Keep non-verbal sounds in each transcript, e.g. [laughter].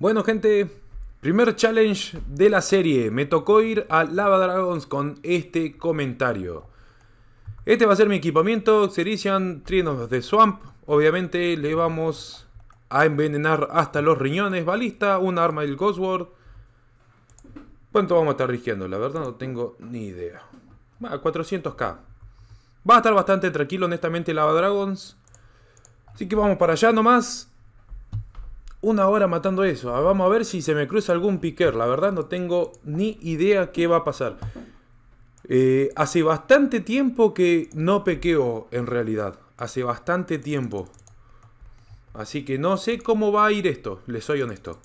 Bueno, gente, primer challenge de la serie. Me tocó ir a Lava Dragons con este comentario. Este va a ser mi equipamiento, Xerician Trinos de Swamp. Obviamente le vamos a envenenar hasta los riñones. Balista, un arma del Ghostword. ¿Cuánto vamos a estar rigiendo? La verdad no tengo ni idea. Va, 400k. Va a estar bastante tranquilo, honestamente, Lava Dragons. Así que vamos para allá nomás una hora matando eso. Ah, vamos a ver si se me cruza algún piquer. La verdad no tengo ni idea qué va a pasar. Eh, hace bastante tiempo que no pequeo en realidad. Hace bastante tiempo. Así que no sé cómo va a ir esto, les soy honesto.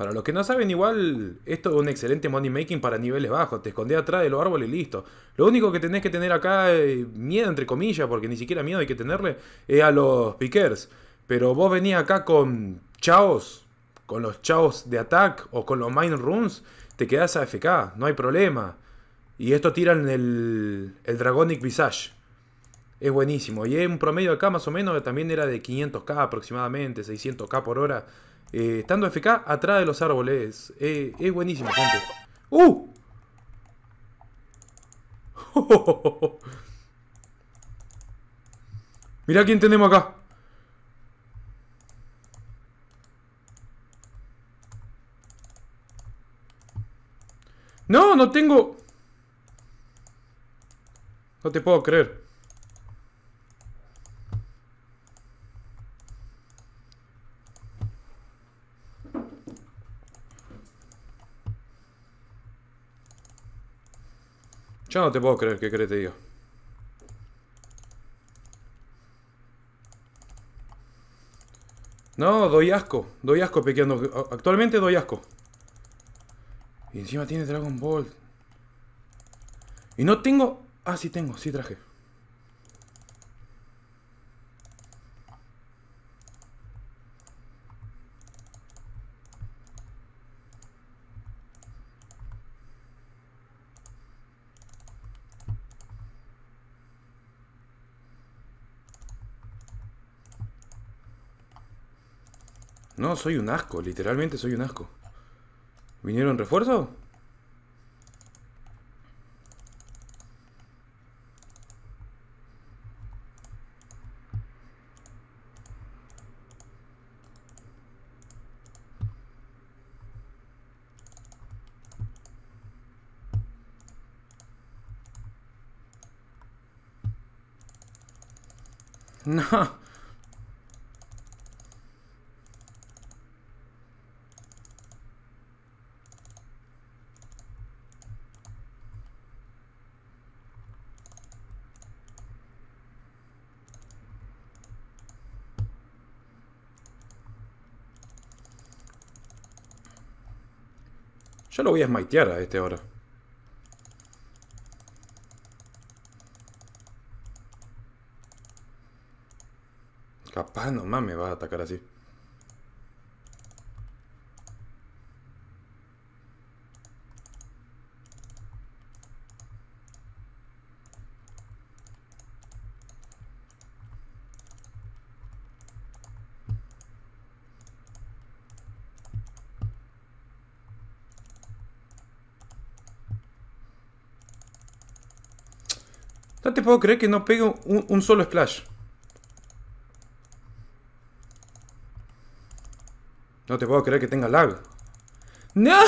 Para los que no saben, igual esto es un excelente money making para niveles bajos. Te escondés atrás de los árboles y listo. Lo único que tenés que tener acá, eh, miedo entre comillas, porque ni siquiera miedo hay que tenerle, es a los pickers. Pero vos venís acá con chaos, con los chaos de attack o con los mine runes, te quedás FK, no hay problema. Y esto tiran el, el Dragonic Visage. Es buenísimo. Y en un promedio acá más o menos también era de 500k aproximadamente, 600k por hora. Eh, estando FK atrás de los árboles. Eh, es buenísimo, gente. ¡Uh! [laughs] Mirá quién tenemos acá. No, no tengo... No te puedo creer. Yo no te puedo creer, que crees te digo? No, doy asco. Doy asco pequeando. Actualmente doy asco. Y encima tiene Dragon Ball. Y no tengo... Ah, sí tengo, sí traje. No, soy un asco, literalmente soy un asco. ¿Vinieron refuerzo? [laughs] No. Yo lo voy a smitear a este ahora. Capaz no me va a atacar así. No te puedo creer que no pegue un, solo splash. No te puedo creer que tenga lag. ¡No!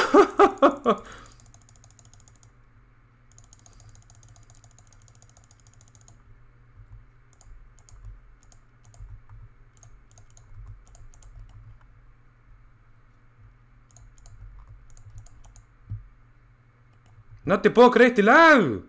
[laughs] No te puedo creer este lag.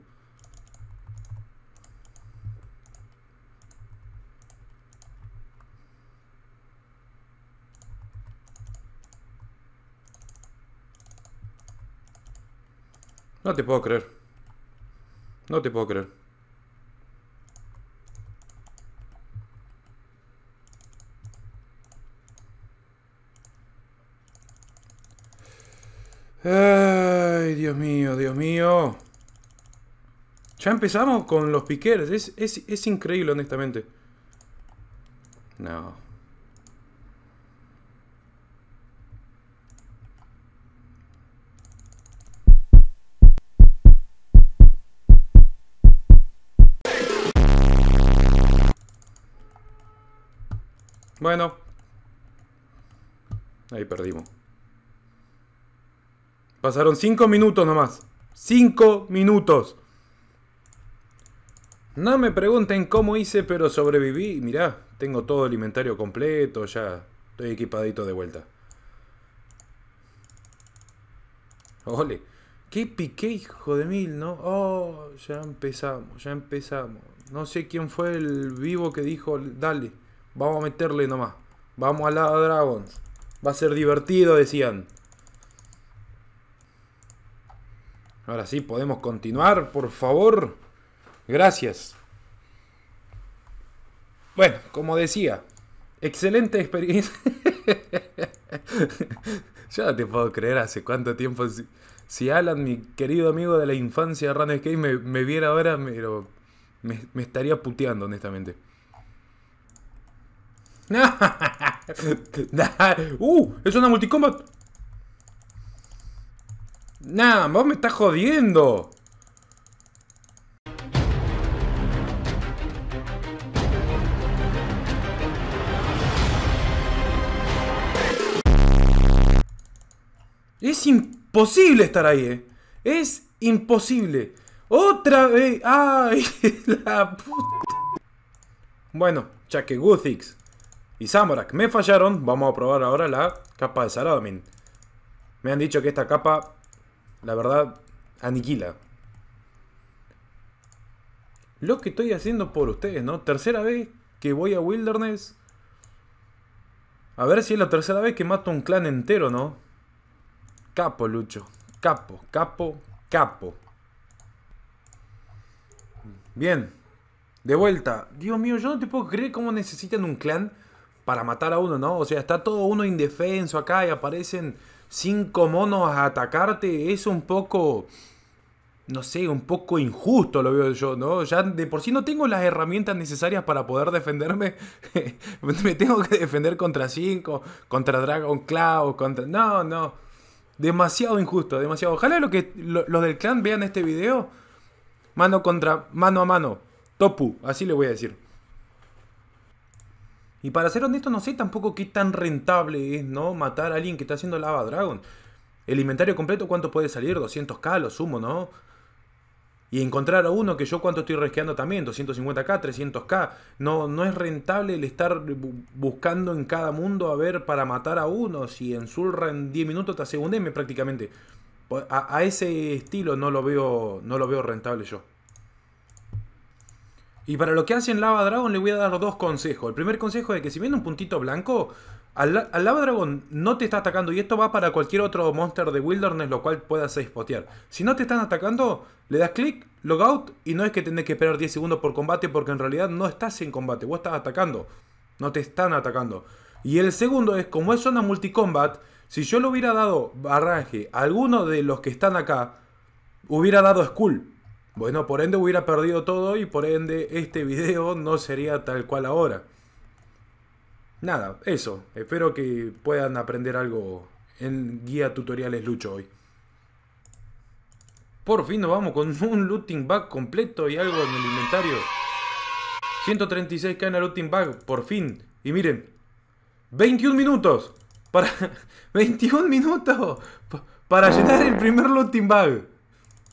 No te puedo creer. No te puedo creer. Ay, Dios mío, Dios mío. Ya empezamos con los piqueres. Es, es increíble, honestamente. No. Bueno. Ahí perdimos. Pasaron cinco minutos nomás. cinco minutos. No me pregunten cómo hice, pero sobreviví. Mirá, tengo todo el inventario completo, ya estoy equipadito de vuelta. Ole, qué piqué, hijo de mil, ¿no? Oh, ya empezamos, ya empezamos. No sé quién fue el vivo que dijo, dale. Vamos a meterle nomás. Vamos al lado de Dragons. Va a ser divertido, decían. Ahora sí, podemos continuar, por favor. Gracias. Bueno, como decía, excelente experiencia. [laughs] Ya te puedo creer hace cuánto tiempo. Si, Alan, mi querido amigo de la infancia de Run me, viera ahora, me, me estaría puteando, honestamente. [laughs] ¡Uh! ¡Es una multicombat! Nah, vos me estás jodiendo. Es imposible estar ahí, eh. Es imposible. Otra vez. ¡Ay! [laughs] La puta. Bueno, ya que Guthix y Zamorak. Me fallaron. Vamos a probar ahora la capa de Salamin. Me han dicho que esta capa, la verdad, aniquila. Lo que estoy haciendo por ustedes, ¿no? Tercera vez que voy a Wilderness. A ver si es la tercera vez que mato un clan entero, ¿no? Capo, Lucho. Capo, capo, capo. Bien. De vuelta. Dios mío, yo no te puedo creer cómo necesitan un clan para matar a uno, ¿no? O sea, está todo uno indefenso acá y aparecen cinco monos a atacarte. Es un poco, no sé, un poco injusto lo veo yo, ¿no? Ya de por sí no tengo las herramientas necesarias para poder defenderme. [laughs] Me tengo que defender contra cinco, contra Dragon Claw, contra... No, no. Demasiado injusto, demasiado. Ojalá lo que, los del clan vean este video mano contra mano a mano. Topu, así le voy a decir. Y para ser honesto, no sé tampoco qué tan rentable es, ¿no? Matar a alguien que está haciendo lava dragon. El inventario completo, ¿cuánto puede salir? 200k, lo sumo, ¿no? Y encontrar a uno que yo cuánto estoy resqueando también, 250k, 300k. No, no es rentable el estar buscando en cada mundo a ver para matar a uno. Si en Zulra en 10 minutos te hace un M prácticamente. A, a, ese estilo no lo veo, no lo veo rentable yo. Y para lo que hacen en Lava Dragon le voy a dar dos consejos. El primer consejo es que si viene un puntito blanco, al, Lava Dragon no te está atacando. Y esto va para cualquier otro monster de Wilderness, lo cual puedas spotear. Si no te están atacando, le das clic, logout, y no es que tenés que esperar 10 segundos por combate, porque en realidad no estás en combate, vos estás atacando. No te están atacando. Y el segundo es, como es zona multicombat, si yo le hubiera dado barraje a alguno de los que están acá, hubiera dado Skull. Bueno, por ende hubiera perdido todo y por ende este video no sería tal cual ahora. Nada, eso. Espero que puedan aprender algo en guía tutoriales Lucho hoy. Por fin nos vamos con un looting bag completo y algo en el inventario. 136k en el looting bag, por fin. Y miren, 21 minutos. Para 21 [laughs] minutos para llenar el primer looting bag.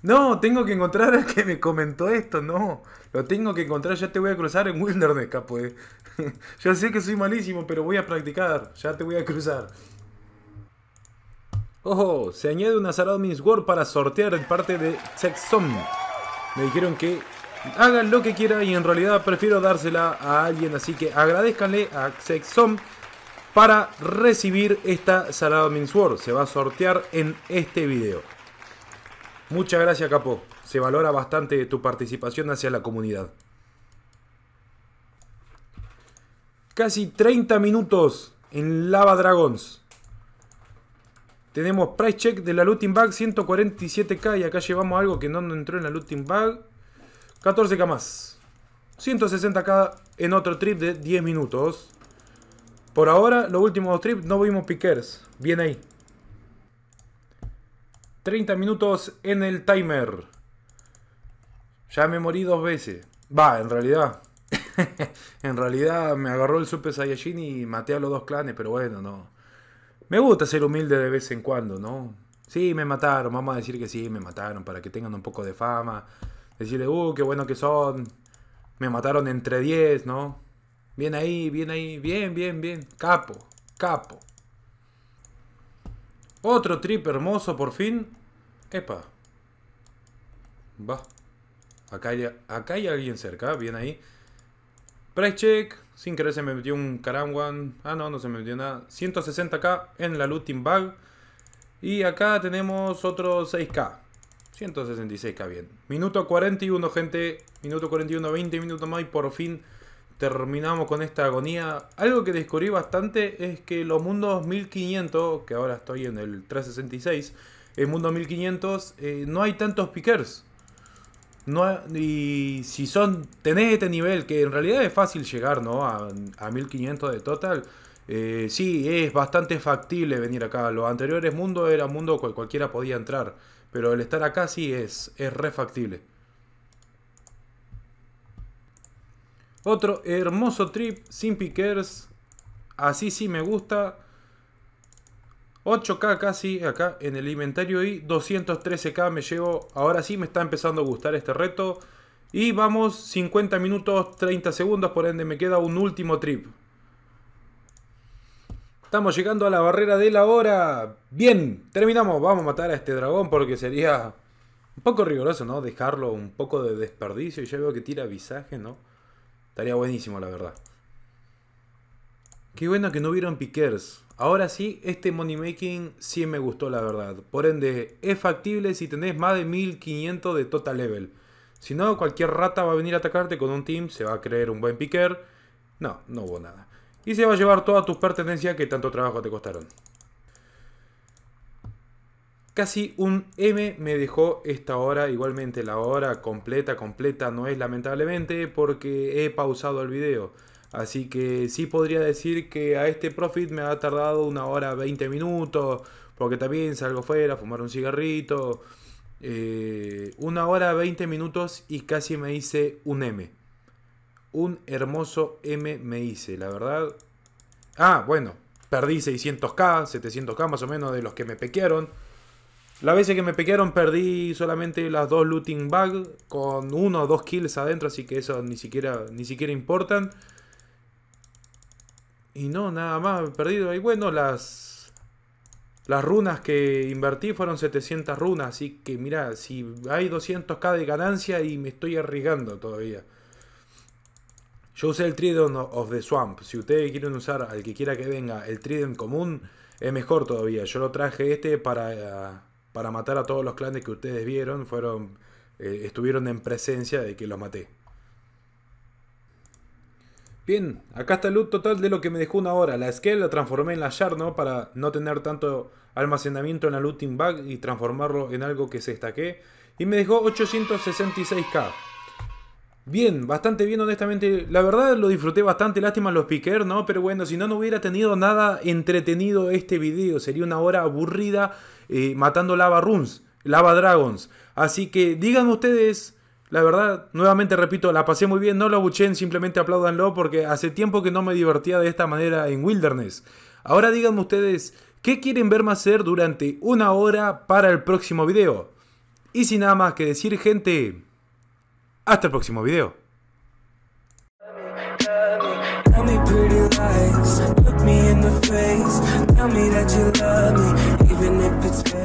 No, tengo que encontrar al que me comentó esto, no. Lo tengo que encontrar, ya te voy a cruzar en Wilderness, pues. [laughs] capo. Yo sé que soy malísimo, pero voy a practicar, ya te voy a cruzar. Ojo, se añade una azarado Miss World para sortear en parte de Sexom. Me dijeron que hagan lo que quiera y en realidad prefiero dársela a alguien, así que agradezcanle a Sexom para recibir esta Salado Minsword. Se va a sortear en este video. Muchas gracias, Capo. Se valora bastante tu participación hacia la comunidad. Casi 30 minutos en Lava Dragons. Tenemos price check de la looting bag 147k y acá llevamos algo que no entró en la looting bag. 14k más. 160k en otro trip de 10 minutos. Por ahora, los últimos dos trips no vimos pickers. Bien ahí. 30 minutos en el timer. Ya me morí dos veces. Va, en realidad. [laughs] en realidad me agarró el Super Saiyajin y maté a los dos clanes, pero bueno, no. Me gusta ser humilde de vez en cuando, ¿no? Sí, me mataron. Vamos a decir que sí, me mataron para que tengan un poco de fama. Decirle, uh, qué bueno que son. Me mataron entre 10, ¿no? Bien ahí, bien ahí. Bien, bien, bien. Capo, capo. Otro trip hermoso por fin. Epa. Va. Acá hay, acá hay alguien cerca, bien ahí. Price check. Sin querer se me metió un caranguan. Ah, no, no se me metió nada. 160k en la looting bag. Y acá tenemos otro 6k. 166k, bien. Minuto 41, gente. Minuto 41, 20 minutos más y por fin terminamos con esta agonía. Algo que descubrí bastante es que los mundos 1500, que ahora estoy en el 366, en mundo 1500 eh, no hay tantos pickers. y si son tenés este nivel, que en realidad es fácil llegar ¿no? a, 1500 de total, eh, sí, es bastante factible venir acá. Los anteriores mundos era mundo cual cualquiera podía entrar, pero el estar acá sí es, es refactible. Otro hermoso trip sin pickers. Así sí me gusta. 8K casi acá en el inventario y 213K me llevo. Ahora sí me está empezando a gustar este reto. Y vamos 50 minutos 30 segundos, por ende me queda un último trip. Estamos llegando a la barrera de la hora. Bien, terminamos. Vamos a matar a este dragón porque sería un poco riguroso, ¿no? Dejarlo un poco de desperdicio. Y ya veo que tira visaje, ¿no? Estaría buenísimo, la verdad. Qué bueno que no hubieron piquers. Ahora sí, este money making sí me gustó, la verdad. Por ende, es factible si tenés más de 1500 de total level. Si no, cualquier rata va a venir a atacarte con un team, se va a creer un buen picker. No, no hubo nada. Y se va a llevar todas tus pertenencias que tanto trabajo te costaron. Casi un M me dejó esta hora, igualmente la hora completa, completa no es lamentablemente porque he pausado el video. Así que sí podría decir que a este profit me ha tardado una hora 20 minutos, porque también salgo fuera a fumar un cigarrito. Eh, una hora 20 minutos y casi me hice un M. Un hermoso M me hice, la verdad. Ah, bueno, perdí 600k, 700k más o menos de los que me pequearon. Las veces que me pequearon perdí solamente las dos looting bag con uno o dos kills adentro, así que eso ni siquiera, ni siquiera importan. Y no, nada más perdido. Y bueno, las, las runas que invertí fueron 700 runas, así que mira, si hay 200k de ganancia y me estoy arriesgando todavía. Yo usé el Trident of the Swamp. Si ustedes quieren usar, al que quiera que venga, el Trident común, es mejor todavía. Yo lo traje este para para matar a todos los clanes que ustedes vieron, fueron eh, estuvieron en presencia de que los maté. Bien, acá está el loot total de lo que me dejó una hora. La scale la transformé en la shard, ¿no? Para no tener tanto almacenamiento en la looting bag y transformarlo en algo que se destaque. Y me dejó 866k. Bien, bastante bien, honestamente. La verdad lo disfruté bastante. Lástima los piquer, ¿no? Pero bueno, si no, no hubiera tenido nada entretenido este video. Sería una hora aburrida eh, matando Lava Runes, Lava Dragons. Así que digan ustedes, la verdad, nuevamente repito, la pasé muy bien, no lo abuchen, simplemente aplaudanlo porque hace tiempo que no me divertía de esta manera en Wilderness. Ahora díganme ustedes, ¿qué quieren verme hacer durante una hora para el próximo video? Y sin nada más que decir, gente, hasta el próximo video. Tell me that you love me, even if it's